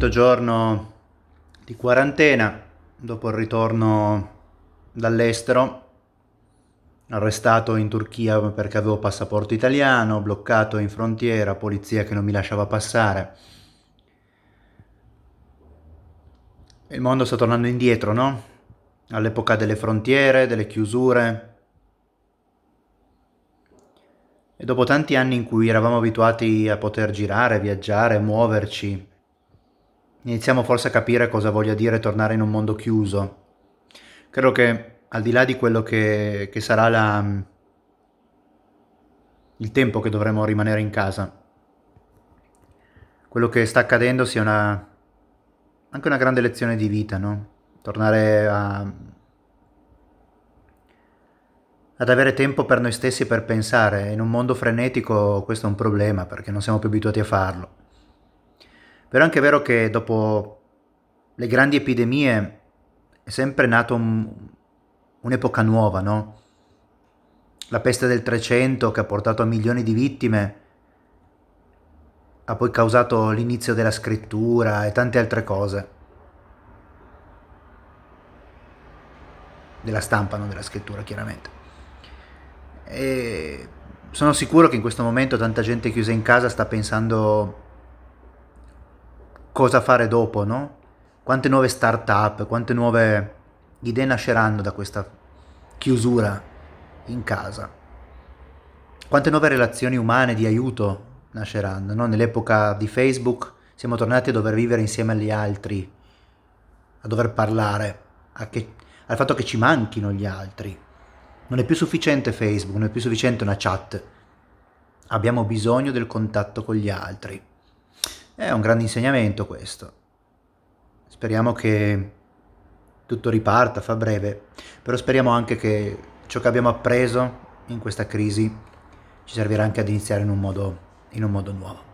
quinto giorno di quarantena, dopo il ritorno dall'estero, arrestato in Turchia perché avevo passaporto italiano, bloccato in frontiera, polizia che non mi lasciava passare. Il mondo sta tornando indietro, no? All'epoca delle frontiere, delle chiusure. E dopo tanti anni in cui eravamo abituati a poter girare, viaggiare, muoverci, iniziamo forse a capire cosa voglia dire tornare in un mondo chiuso. Credo che al di là di quello che, che sarà la, il tempo che dovremo rimanere in casa, quello che sta accadendo sia una, anche una grande lezione di vita, no? Tornare a, ad avere tempo per noi stessi per pensare. In un mondo frenetico questo è un problema perché non siamo più abituati a farlo. Però è anche vero che dopo le grandi epidemie è sempre nata un, un'epoca nuova, no? La peste del 300 che ha portato a milioni di vittime ha poi causato l'inizio della scrittura e tante altre cose. Della stampa, non della scrittura, chiaramente. E sono sicuro che in questo momento tanta gente chiusa in casa sta pensando cosa fare dopo, no? Quante nuove start-up, quante nuove idee nasceranno da questa chiusura in casa? Quante nuove relazioni umane di aiuto nasceranno, no? Nell'epoca di Facebook siamo tornati a dover vivere insieme agli altri, a dover parlare, a che, al fatto che ci manchino gli altri. Non è più sufficiente Facebook, non è più sufficiente una chat. Abbiamo bisogno del contatto con gli altri. È un grande insegnamento questo. Speriamo che tutto riparta, fa breve, però speriamo anche che ciò che abbiamo appreso in questa crisi ci servirà anche ad iniziare in un modo, in un modo nuovo.